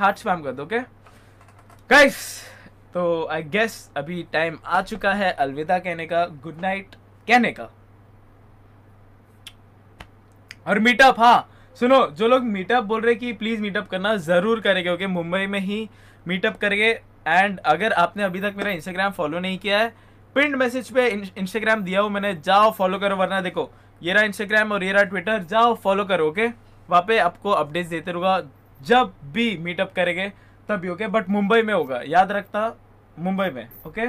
heart spam कर दो okay guys तो आई गेस अभी टाइम आ चुका है अलविदा कहने का गुड नाइट कहने का और मीटअप हाँ सुनो जो लोग मीटअप बोल रहे कि प्लीज़ मीटअप करना ज़रूर करेंगे ओके मुंबई में ही मीटअप करेंगे एंड अगर आपने अभी तक मेरा इंस्टाग्राम फॉलो नहीं किया है पिंड मैसेज पे इंस्टाग्राम दिया हूँ मैंने जाओ फॉलो करो वरना देखो ये रहा इंस्टाग्राम और ये रहा ट्विटर जाओ फॉलो करो ओके वहाँ पे आपको अपडेट्स देते रहूँगा जब भी मीटअप करेंगे तभी ओके बट मुंबई में होगा याद रखता मुंबई में ओके